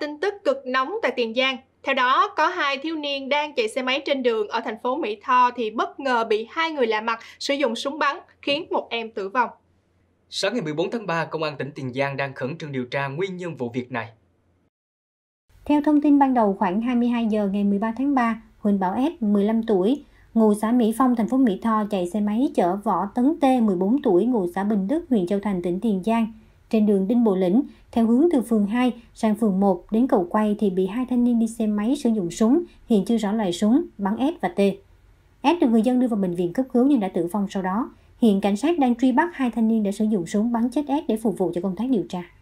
tin tức cực nóng tại Tiền Giang. Theo đó, có hai thiếu niên đang chạy xe máy trên đường ở thành phố Mỹ Tho thì bất ngờ bị hai người lạ mặt sử dụng súng bắn, khiến một em tử vong. Sáng ngày 14 tháng 3, Công an tỉnh Tiền Giang đang khẩn trương điều tra nguyên nhân vụ việc này. Theo thông tin ban đầu khoảng 22 giờ ngày 13 tháng 3, Huỳnh Bảo S, 15 tuổi, ngụ xã Mỹ Phong, thành phố Mỹ Tho chạy xe máy chở Võ Tấn T, 14 tuổi, ngụ xã Bình Đức, huyện Châu Thành, tỉnh Tiền Giang, trên đường Đinh Bộ Lĩnh, theo hướng từ phường 2 sang phường 1 đến cầu quay thì bị hai thanh niên đi xe máy sử dụng súng, hiện chưa rõ loại súng, bắn S và T. S được người dân đưa vào bệnh viện cấp cứu nhưng đã tử vong sau đó. Hiện cảnh sát đang truy bắt hai thanh niên đã sử dụng súng bắn chết S để phục vụ cho công tác điều tra.